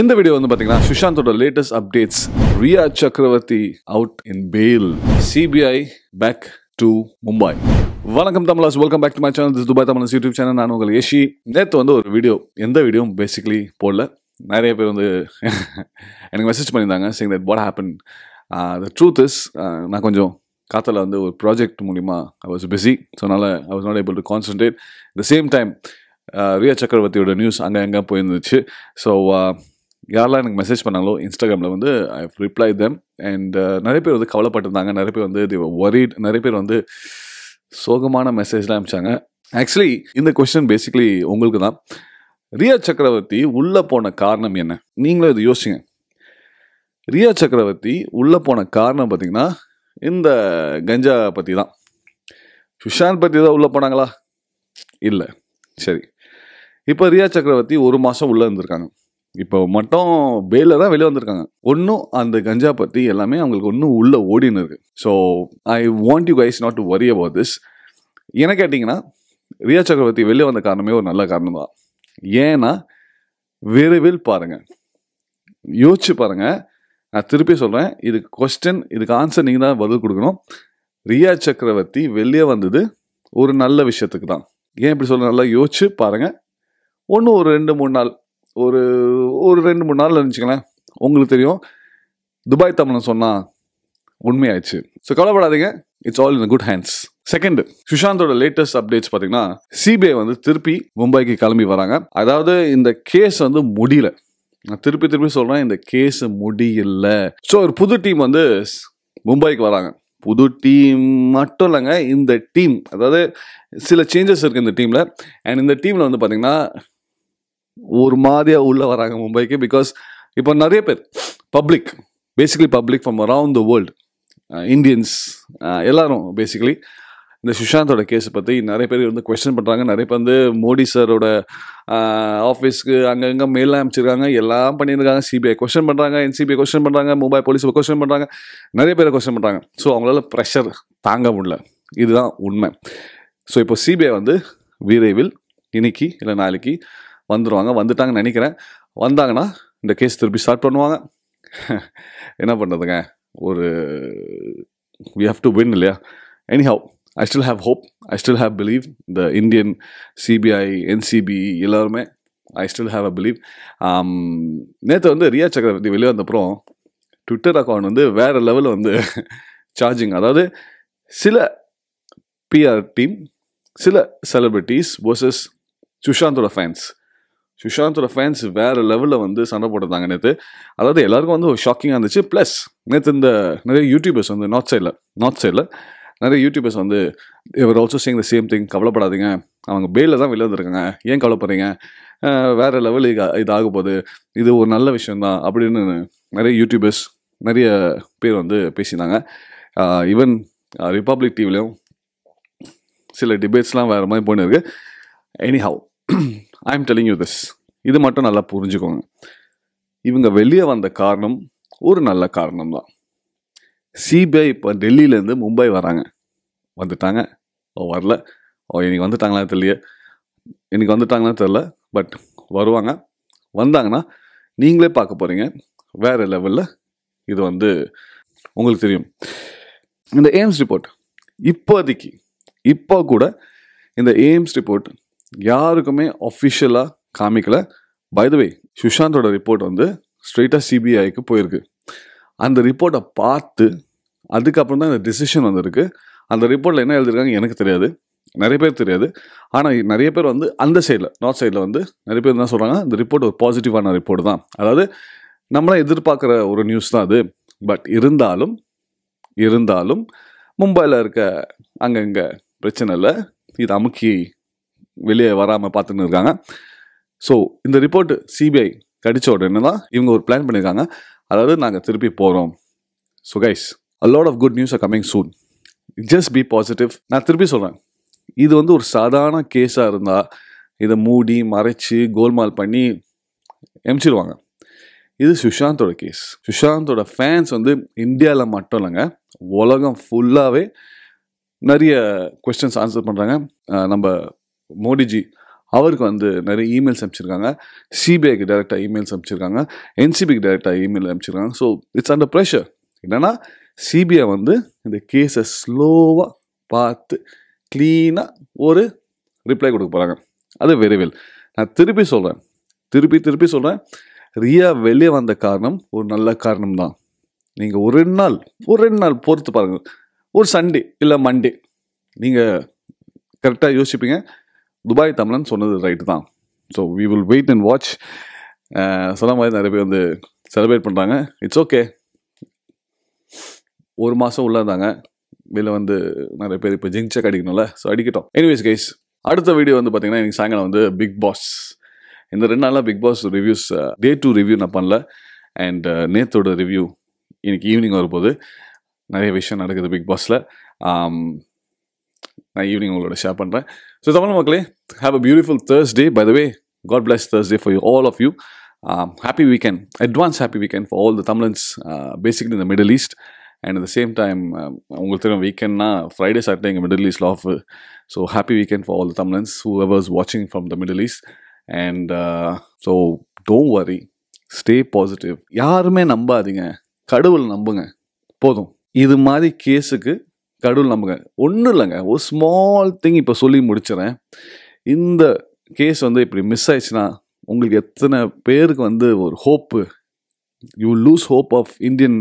இந்த வீடியோ வந்து பார்த்தீங்கன்னா சுஷாந்தோட latest updates Rhea Chakraborty out in bail CBI back to Mumbai வணக்கம் தமிழாஸ் welcome back to my channel this Dubai Tamil YouTube channel நான் உங்கள் ஏஷி நேற்று வந்து ஒரு வீடியோ எந்த வீடியோவும் பேசிக்கலி போடல நிறைய பேர் வந்து எனக்கு மெசேஜ் பண்ணியிருந்தாங்க சிங் that what happen the truth is நான் கொஞ்சம் காத்தில் வந்து ஒரு ப்ராஜெக்ட் மூலிமா ஐ வாஸ் பிஸி ஸோ அதனால் I was not able to concentrate the same time Rhea சக்கரவர்த்தியோட நியூஸ் அங்கே எங்கே போயிருந்துச்சு ஸோ uh, யாரெல்லாம் எனக்கு மெசேஜ் பண்ணாங்களோ இன்ஸ்டாகிராமில் வந்து ஐ ரிப்ளை தெம் அண்ட் நிறைய பேர் வந்து கவலைப்பட்டிருந்தாங்க நிறைய பேர் வந்து ஒரிட் நிறைய பேர் வந்து சோகமான மெசேஜ்லாம் அனுப்பிச்சாங்க ஆக்சுவலி இந்த கொஸ்டின் பேசிக்கலி உங்களுக்கு தான் ரியா சக்கரவர்த்தி உள்ளே போன காரணம் என்ன நீங்களும் இது யோசிச்சுங்க ரியா சக்கரவர்த்தி உள்ளே போன காரணம் பார்த்தீங்கன்னா இந்த கஞ்சா பற்றி தான் சுஷாந்த் பற்றி தான் உள்ளே போனாங்களா இல்லை சரி இப்போ ரியா சக்கரவர்த்தி ஒரு மாதம் உள்ளே இருந்திருக்காங்க இப்போ மட்டும் வேலை தான் வெளியே வந்திருக்காங்க ஒன்றும் அந்த கஞ்சா பற்றி எல்லாமே அவங்களுக்கு ஒன்றும் உள்ளே ஓடின்னு இருக்குது so I want you guys not to worry about this என்ன கேட்டிங்கன்னா ரியா சக்கரவர்த்தி வெளியே வந்த காரணமே ஒரு நல்ல காரணம் தான் ஏன்னா விரைவில் பாருங்கள் யோசிச்சு பாருங்கள் நான் திருப்பி சொல்கிறேன் இதுக்கு கொஸ்டின் இதுக்கு ஆன்சர் நீங்கள் தான் பதில் கொடுக்கணும் ரியா சக்கரவர்த்தி வெளியே வந்தது ஒரு நல்ல விஷயத்துக்கு தான் ஏன் இப்படி சொல்கிறேன் நல்லா யோசிச்சு பாருங்கள் ஒன்று ஒரு ரெண்டு மூணு நாள் ஒரு ஒரு ரெண்டு மூணு நாளில் இருந்துச்சுங்களேன் உங்களுக்கு தெரியும் துபாய் தமிழன் சொன்னால் உண்மையாயிடுச்சு ஸோ கவலைப்படாதீங்க it's all in good hands second சுஷாந்தோட லேட்டஸ்ட் அப்டேட்ஸ் பார்த்தீங்கன்னா சிபிஐ வந்து திருப்பி மும்பைக்கு கிளம்பி வராங்க அதாவது இந்த கேஸ் வந்து முடியல நான் திருப்பி திருப்பி சொல்கிறேன் இந்த கேஸ் முடியல ஸோ ஒரு புது டீம் வந்து மும்பைக்கு வராங்க புது டீம் மட்டும் இல்லைங்க இந்த டீம் அதாவது சில சேஞ்சஸ் இருக்குது இந்த டீமில் அண்ட் இந்த டீமில் வந்து பார்த்திங்கன்னா ஒரு மாதிரியாக உள்ளே வராங்க மும்பைக்கு பிகாஸ் இப்போ நிறைய பேர் public basically public from around the world Indians எல்லாரும் பேசிக்கலி இந்த சுஷாந்தோட கேஸை பற்றி நிறைய பேர் வந்து கொஸ்டின் பண்ணுறாங்க நிறைய பேர் வந்து மோடி சரோட ஆஃபீஸ்க்கு uh, அங்கங்கே மெயில் அனுப்பிச்சிருக்காங்க எல்லாம் பண்ணியிருக்காங்க சிபிஐ கொஸ்டின் பண்ணுறாங்க என்சிபிஐ கொஸ்டின் பண்ணுறாங்க மும்பை போலீஸ் கொஸ்டின் பண்ணுறாங்க நிறைய பேர் கொஸ்டின் பண்ணுறாங்க ஸோ அவங்களால ப்ரெஷர் தாங்க முடியல இதுதான் உண்மை ஸோ இப்போ சிபிஐ வந்து விரைவில் இன்னைக்கு இல்லை நாளைக்கு வந்துடுவாங்க வந்துட்டாங்கன்னு நினைக்கிறேன் வந்தாங்கன்னா இந்த கேஸ் திருப்பி ஸ்டார்ட் பண்ணுவாங்க என்ன பண்ணுறதுங்க ஒரு வி ஹாவ் டு வின் இல்லையா anyhow I still have hope I still have believe இந்த இந்தியன் சிபிஐ என்சிபி எல்லோருமே I still have a believe நேற்று வந்து ரியா சக்கரவர்த்தி வெளியே வந்தப்புறம் ட்விட்டர் அக்கௌண்ட் வந்து வேறு லெவலில் வந்து சார்ஜிங் அதாவது சில பிஆர் டீம் சில செலிபிரிட்டிஸ் வர்சஸ் சுஷாந்தோட ஃபேன்ஸ் சுஷாந்தோட ஃபேன்ஸ் வேறு லெவலில் வந்து சண்டை போட்டிருந்தாங்க நேற்று அதாவது எல்லாருக்கும் வந்து ஒரு ஷாக்கிங்காக இருந்துச்சு ப்ளஸ் நேற்று இந்த நிறைய யூடியூபர்ஸ் வந்து நார்த் சைடில் நார்த் சைடில் நிறைய யூடியூபர்ஸ் வந்து இவர் also saying the same thing கவலைப்படாதீங்க அவங்க பேலில் தான் வெளில வந்துருக்காங்க ஏன் கவலைப்படுறீங்க வேறு லெவல் இது இது ஆக போகுது இது ஒரு நல்ல விஷயந்தான் அப்படின்னு நிறைய யூடியூபர்ஸ் நிறைய பேர் வந்து பேசியிருந்தாங்க ஈவன் ரிப்பப்ளிக் டிவிலையும் சில டிபேட்ஸ்லாம் வேறு மாதிரி போயின்னு இருக்குது anyhow I am telling you this இது மட்டும் நல்லா புரிஞ்சுக்கோங்க இவங்க வெளியே வந்த காரணம் ஒரு நல்ல காரணம் தான் சிபிஐ இப்போ டெல்லியிலேருந்து மும்பை வராங்க வந்துட்டாங்க ஓ வரல ஓ இன்றைக்கி வந்துட்டாங்களா தெரியல இன்றைக்கி வந்துட்டாங்களா தெரில பட் வருவாங்க வந்தாங்கன்னா நீங்களே பார்க்க போகிறீங்க வேறு லெவலில் இது வந்து உங்களுக்கு தெரியும் இந்த எய்ம்ஸ் ரிப்போர்ட் இப்போதைக்கு இப்போ கூட இந்த எய்ம்ஸ் ரிப்போர்ட் யாருக்குமே அஃபிஷியலாக காமிக்கல பைதவே சுஷாந்தோட ரிப்போர்ட் வந்து ஸ்ட்ரெயிட்டாக சிபிஐக்கு போயிருக்கு அந்த ரிப்போர்ட்டை பார்த்து அதுக்கப்புறம் தான் இந்த டிசிஷன் வந்திருக்கு அந்த ரிப்போர்ட்டில் என்ன எழுதியிருக்காங்க எனக்கு தெரியாது நிறைய பேர் தெரியாது ஆனால் நிறைய பேர் வந்து அந்த சைடில் நார்த் சைடில் வந்து நிறைய பேர் என்ன சொல்கிறாங்க இந்த ரிப்போர்ட் ஒரு பாசிட்டிவான ரிப்போர்ட் தான் அதாவது நம்மளாம் எதிர்பார்க்குற ஒரு நியூஸ் தான் அது பட் இருந்தாலும் இருந்தாலும் மும்பையில் இருக்க அங்கங்கே பிரச்சனை இல்லை இது அமுக்கி வெளியே வராமல் பார்த்துன்னு இருக்காங்க ஸோ இந்த ரிப்போர்ட் சிபிஐ கடித்த உடனே தான் இவங்க ஒரு பிளான் பண்ணியிருக்காங்க அதாவது நாங்கள் திருப்பி போகிறோம் so guys lot of good news are coming soon just be positive நான் திருப்பி சொல்கிறேன் இது வந்து ஒரு சாதாரண கேஸாக இருந்தால் இதை மூடி மறைச்சி கோல்மால் பண்ணி எமிச்சிடுவாங்க இது சுஷாந்தோட கேஸ் சுஷாந்தோட ஃபேன்ஸ் வந்து இந்தியாவில் மட்டும் இல்லைங்க உலகம் ஃபுல்லாகவே நிறைய கொஸ்டின்ஸ் ஆன்சர் பண்ணுறாங்க நம்ம மோடிஜி அவருக்கு வந்து நிறைய இமெயில்ஸ் அனுப்பிச்சிருக்காங்க சிபிஐக்கு டேரெக்டாக இமெயில்ஸ் அனுப்பிச்சிருக்காங்க என்சிபிக்கு டேரெக்டாக இமெயில் அனுப்பிச்சிருக்காங்க ஸோ இட்ஸ் அண்டர் ப்ரெஷர் என்னென்னா சிபிஐ வந்து இந்த கேஸை ஸ்லோவாக பார்த்து க்ளீனாக ஒரு ரிப்ளை கொடுக்க போகிறாங்க அது விரைவில் நான் திருப்பி சொல்கிறேன் திருப்பி திருப்பி சொல்கிறேன் ரியா வெளியே வந்த காரணம் ஒரு நல்ல காரணம் தான் நீங்கள் ஒரு ரெண்டு நாள் ஒரு ரெண்டு நாள் பொறுத்து பாருங்கள் ஒரு சண்டே இல்லை மண்டே நீங்கள் கரெக்டாக யோசிப்பீங்க துபாய் தமிழன் சொன்னது ரைட்டு தான் so we will wait and watch சொன்ன மாதிரி நிறைய பேர் வந்து செலிப்ரேட் பண்ணுறாங்க இட்ஸ் ஓகே ஒரு மாதம் உள்ளே இருந்தாங்க இதில் வந்து நிறைய பேர் இப்போ ஜிங்க் செக் அடிக்கணும்ல ஸோ அடிக்கட்டும் எனிவேஸ் கைஸ் அடுத்த வீடியோ வந்து பார்த்திங்கன்னா எனக்கு சாயங்காலம் வந்து பிக் பாஸ் இந்த ரெண்டு நாளில் பிக் பாஸ் ரிவ்யூஸ் டே டூ ரிவ்யூ நான் பண்ணல அண்ட் நேத்தோட ரிவ்யூ இன்னைக்கு ஈவினிங் வரும்போது நிறைய விஷயம் நடக்குது பிக் பாஸில் நான் ஈவினிங் உங்களோட ஷேர் பண்ணுறேன் ஸோ தமிழ் மக்களே have a beautiful Thursday by the way God bless Thursday for you all of you happy weekend advance happy happy for all all the Tamilans, இந்த middle east and at the same time உங்களுக்கு தெரியும் வீக்கெண்ட்னா Friday Saturday எங்கள் middle east off so happy weekend for all the Tamilans whoever's வாட்சிங் from the middle east and so don't worry stay positive யாருமே நம்பாதீங்க கடவுள் நம்புங்க போதும் இது மாதிரி கேஸுக்கு கடவுள் நம்புங்க ஒன்றும் இல்லைங்க ஒரு ஸ்மால் திங் இப்போ சொல்லி முடிச்சிடறேன் இந்த கேஸ் வந்து இப்படி மிஸ் ஆயிடுச்சுன்னா உங்களுக்கு எத்தனை பேருக்கு வந்து ஒரு hope you lose hope of Indian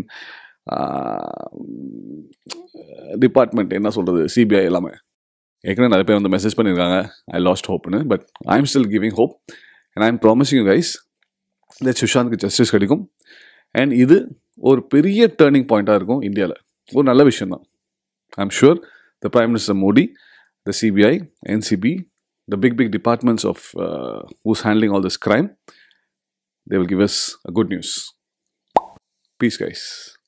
department என்ன சொல்கிறது சிபிஐ எல்லாமே ஏற்கனவே நிறைய பேர் வந்து மெசேஜ் பண்ணியிருக்காங்க ஐ last ஹோப்னு but I am still giving hope and I am promising you guys இந்த சுஷாந்த்க்கு ஜஸ்டிஸ் கிடைக்கும் அண்ட் இது ஒரு பெரிய டேர்னிங் பாயிண்ட்டாக இருக்கும் இந்தியாவில் ஒரு நல்ல விஷயந்தான் I'm sure the Prime Minister Modi, the CBI, NCB, the big, big departments of uh, who's handling all this crime, they will give us a good news. Peace, guys.